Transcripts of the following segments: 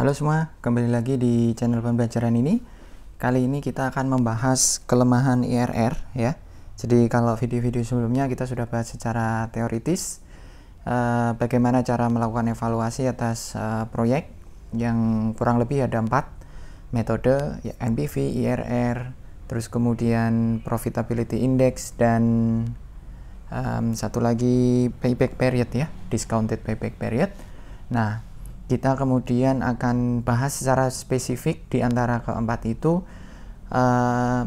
Halo semua, kembali lagi di channel pembelajaran ini. Kali ini kita akan membahas kelemahan IRR ya. Jadi kalau video-video sebelumnya kita sudah bahas secara teoritis eh, bagaimana cara melakukan evaluasi atas eh, proyek yang kurang lebih ada empat metode ya, MPV, IRR, terus kemudian profitability index dan um, satu lagi payback period ya, discounted payback period. Nah, kita kemudian akan bahas secara spesifik di antara keempat itu uh,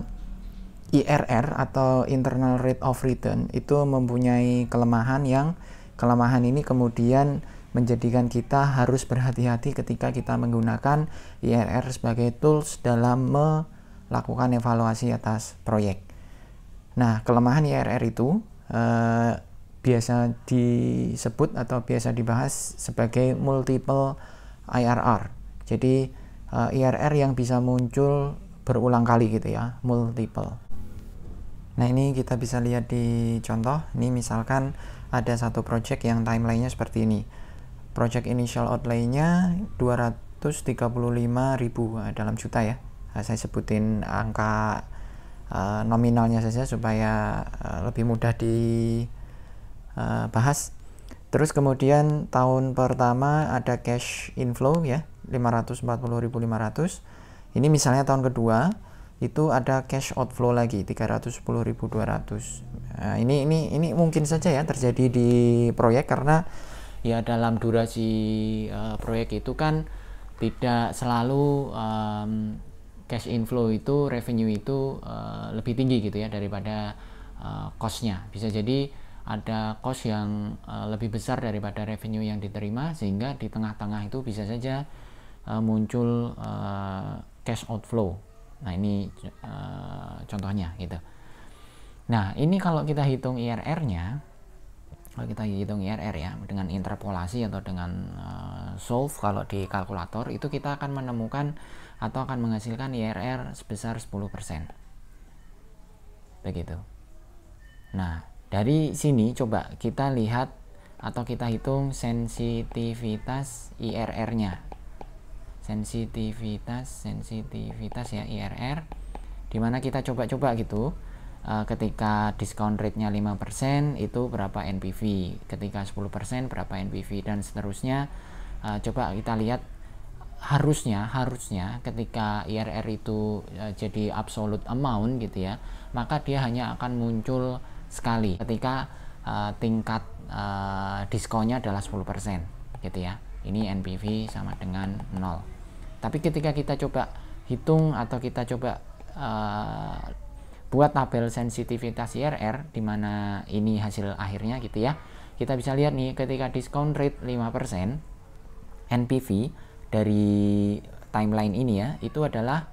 eh, IRR atau internal rate of return itu mempunyai kelemahan yang kelemahan ini kemudian menjadikan kita harus berhati-hati ketika kita menggunakan IRR sebagai tools dalam melakukan evaluasi atas proyek. Nah, kelemahan IRR itu eh, biasa disebut atau biasa dibahas sebagai multiple IRR. Jadi uh, eh, IRR yang bisa muncul berulang kali gitu ya, multiple. Nah ini kita bisa lihat di contoh, ini misalkan ada satu project yang timeline-nya seperti ini. Project initial outlay-nya 235.000 ribu nah, dalam juta ya. Nah, saya sebutin angka uh, nominalnya saja supaya uh, lebih mudah di uh, bahas. Terus kemudian tahun pertama ada cash inflow ya 540.500. Ini misalnya tahun kedua itu ada cash outflow lagi 310.200. Nah, ini ini ini mungkin saja ya terjadi di proyek karena ya dalam durasi uh, proyek itu kan tidak selalu um, cash inflow itu revenue itu uh, lebih tinggi gitu ya daripada uh, costnya. Bisa jadi ada cost yang uh, lebih besar daripada revenue yang diterima sehingga di tengah-tengah itu bisa saja uh, muncul uh, cash outflow. Nah, ini uh, contohnya gitu. Nah, ini kalau kita hitung IRR-nya kalau kita hitung IRR ya dengan interpolasi atau dengan uh, solve kalau di kalkulator itu kita akan menemukan atau akan menghasilkan IRR sebesar 10%. Begitu. Nah, dari sini coba kita lihat atau kita hitung sensitivitas IRR-nya. Sensitivitas, sensitivitas ya IRR. Dimana kita coba-coba gitu eh, ketika discount rate-nya 5% itu berapa NPV, ketika 10% berapa NPV dan seterusnya. Eh, coba kita lihat harusnya harusnya ketika IRR itu eh, jadi absolute amount gitu ya, maka dia hanya akan muncul sekali ketika uh, tingkat uh, diskonnya adalah 10% gitu ya ini NPV sama dengan 0 tapi ketika kita coba hitung atau kita coba uh, buat tabel sensitivitas IRR di mana ini hasil akhirnya gitu ya kita bisa lihat nih ketika discount rate 5% NPV dari timeline ini ya itu adalah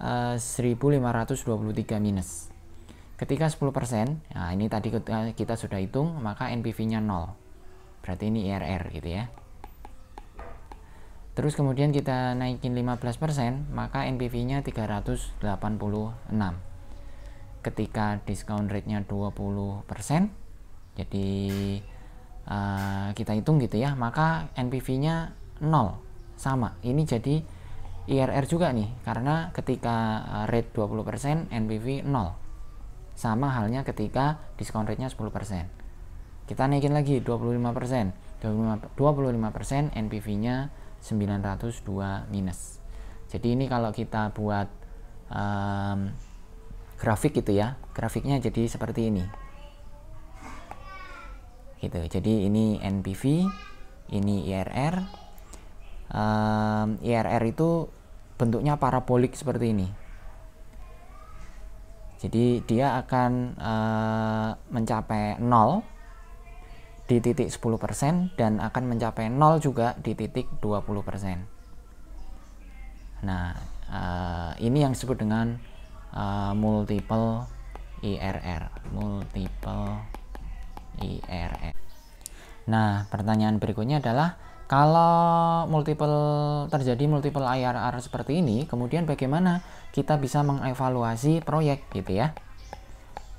uh, 1523 minus Ketika 10%, nah ini tadi eh, kita sudah hitung, maka NPV-nya 0. Berarti ini IRR gitu ya. Terus kemudian kita naikin 15%, maka NPV-nya 386. Ketika discount rate-nya 20%, jadi uh, kita hitung gitu ya, maka NPV-nya 0. Sama, ini jadi IRR juga nih, karena ketika eh, rate 20% NPV 0 sama halnya ketika diskon rate-nya 10%. Kita naikin lagi 25%. 25%, 25% NPV-nya 902 minus. Jadi ini kalau kita buat um, grafik gitu ya, grafiknya jadi seperti ini. Gitu. Jadi ini NPV, ini IRR. Um, IRR itu bentuknya parabolik seperti ini jadi dia akan uh, mencapai 0 di titik 10% dan akan mencapai 0 juga di titik 20%. Nah, uh, ini yang disebut dengan uh, multiple IRR, multiple IRR. Nah, pertanyaan berikutnya adalah kalau multiple terjadi multiple IRR seperti ini, kemudian bagaimana kita bisa mengevaluasi proyek gitu ya?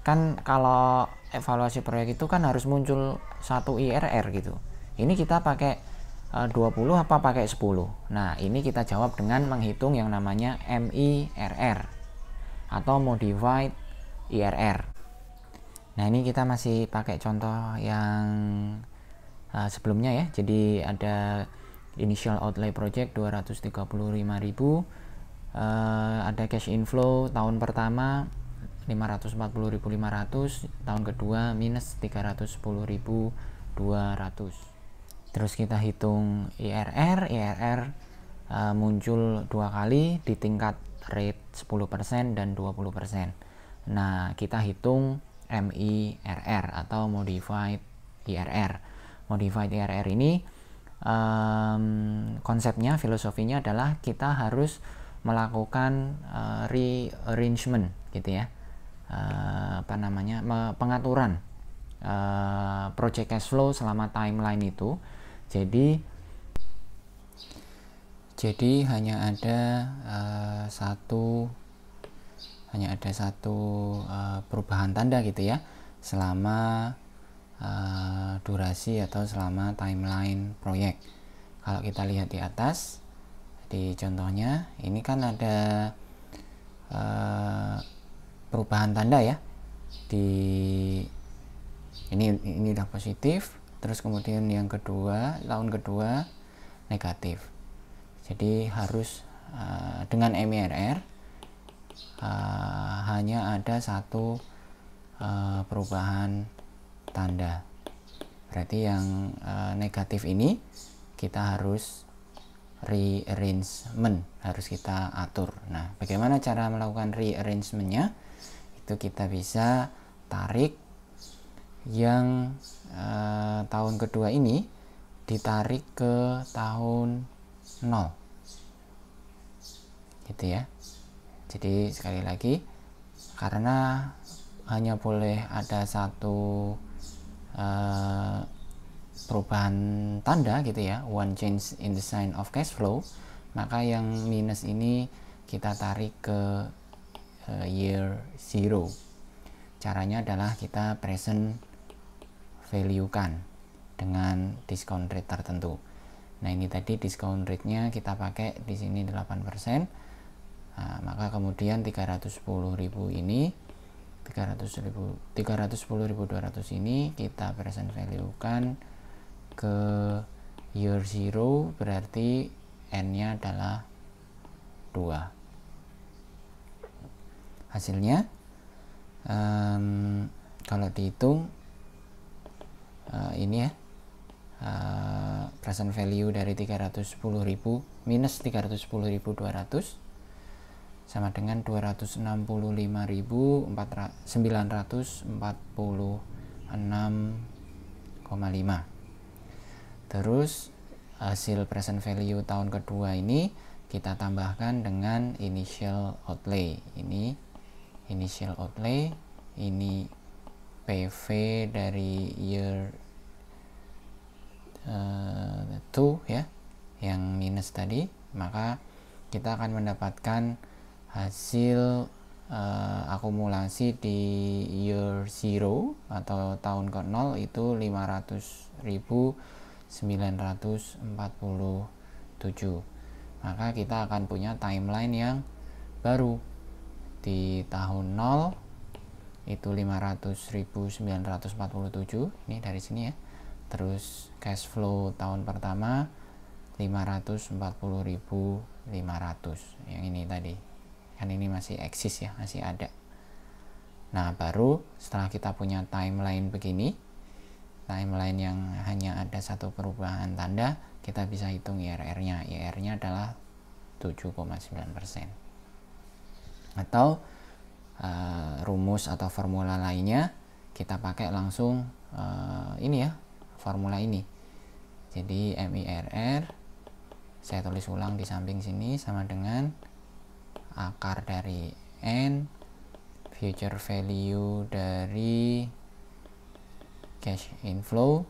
Kan kalau evaluasi proyek itu kan harus muncul satu IRR gitu. Ini kita pakai 20 eh, apa pakai 10? Nah, ini kita jawab dengan menghitung yang namanya MIRR atau modified IRR. Nah, ini kita masih pakai contoh yang Ah, sebelumnya ya. Jadi ada initial outlay project 235.000 uh, eh, ada cash inflow tahun pertama 540.500 tahun kedua minus 310.200 terus kita hitung IRR IRR uh, eh, muncul dua kali di tingkat rate 10% dan 20% nah kita hitung MIRR atau modified IRR modified IRR ini um, konsepnya filosofinya adalah kita harus melakukan uh, eh, rearrangement gitu ya uh, apa namanya pengaturan uh, project cash flow selama timeline itu jadi jadi hanya ada uh, satu hanya ada satu uh, perubahan tanda gitu ya selama Eh, durasi atau selama timeline proyek kalau kita lihat di atas di contohnya ini kan ada uh, perubahan tanda ya di ini ini udah positif terus kemudian yang kedua tahun kedua negatif jadi harus uh, dengan MIRR uh, hanya ada satu uh, perubahan tanda. Berarti yang uh, negatif ini kita harus rearrangement, harus kita atur. Nah, bagaimana cara melakukan rearrangementnya? Itu kita bisa tarik yang uh, tahun kedua ini ditarik ke tahun 0 gitu ya jadi sekali lagi karena hanya boleh ada satu Eh, perubahan tanda gitu ya one change in the sign of cash flow maka yang minus ini kita tarik ke uh, year zero caranya adalah kita present value kan dengan discount rate tertentu nah ini tadi discount rate nya kita pakai di sini 8% nah, maka kemudian 310.000 ini 310.200 ini kita present value kan ke year 0 berarti n-nya adalah 2 hasilnya um, kalau dihitung uh, ini ya uh, present value dari 310.000 minus 310.200 sama dengan 265.946,5 terus hasil present value tahun kedua ini kita tambahkan dengan initial outlay ini initial outlay ini PV dari year 2 uh, eh, ya yang minus tadi maka kita akan mendapatkan hasil uh, akumulasi di year zero atau tahun ke nol itu 500.947 maka kita akan punya timeline yang baru di tahun nol itu 500.947 ini dari sini ya terus cash flow tahun pertama 540.500 yang ini tadi kan ini masih eksis ya masih ada nah baru setelah kita punya timeline begini timeline yang hanya ada satu perubahan tanda kita bisa hitung IRR nya IRR nya adalah 7,9% atau uh, rumus atau formula lainnya kita pakai langsung uh, ini ya formula ini jadi MIRR saya tulis ulang di samping sini sama dengan akar dari N future value dari cash inflow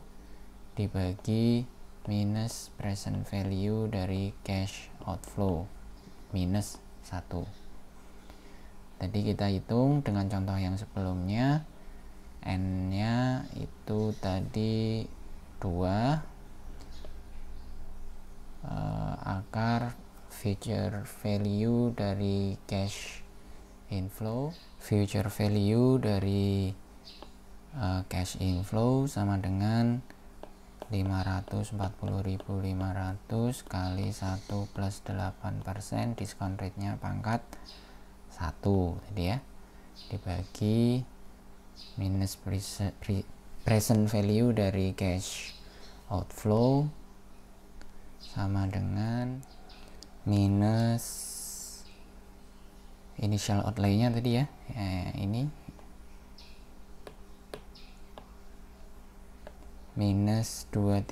dibagi minus present value dari cash outflow minus 1 tadi kita hitung dengan contoh yang sebelumnya n nya itu tadi 2 eh, akar future value dari cash inflow future value dari uh, cash inflow sama dengan 540.500 kali 1 plus 8 persen discount rate-nya pangkat 1 tadi ya dibagi minus present value dari cash outflow sama dengan minus initial outlay-nya tadi ya. Eh, ini minus 235000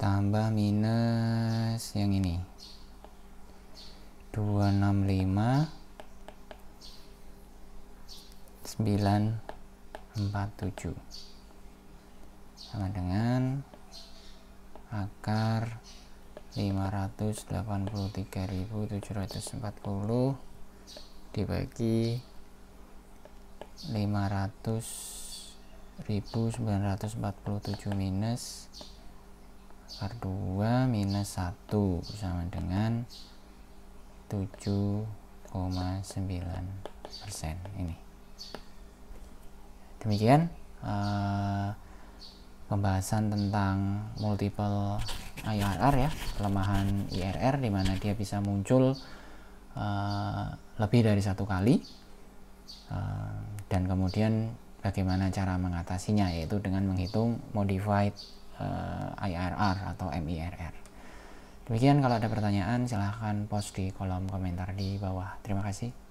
tambah minus yang ini 265 947 sama dengan akar 583.740 dibagi 500.947 minus akar 2 minus 1 sama dengan 7,9 persen ini demikian uh, pembahasan tentang multiple IRR ya, kelemahan IRR di mana dia bisa muncul uh, lebih dari satu kali uh, dan kemudian bagaimana cara mengatasinya yaitu dengan menghitung modified uh, eh, IRR atau MIRR. Demikian kalau ada pertanyaan silahkan post di kolom komentar di bawah. Terima kasih.